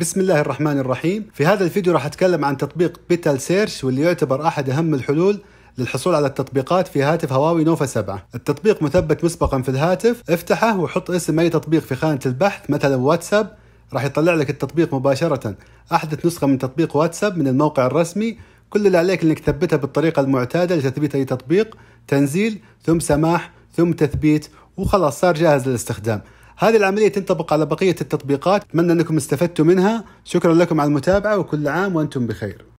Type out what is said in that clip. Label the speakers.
Speaker 1: بسم الله الرحمن الرحيم في هذا الفيديو راح اتكلم عن تطبيق بيتال سيرش واللي يعتبر احد اهم الحلول للحصول على التطبيقات في هاتف هواوي نوفا 7 التطبيق مثبت مسبقا في الهاتف افتحه وحط اسم اي تطبيق في خانة البحث مثلا واتساب راح يطلع لك التطبيق مباشرة احدث نسخة من تطبيق واتساب من الموقع الرسمي كل اللي عليك انك تثبتها بالطريقة المعتادة لتثبيت اي تطبيق تنزيل ثم سماح ثم تثبيت وخلاص صار جاهز للاستخدام هذه العملية تنطبق على بقية التطبيقات أتمنى أنكم استفدتم منها شكرا لكم على المتابعة وكل عام وأنتم بخير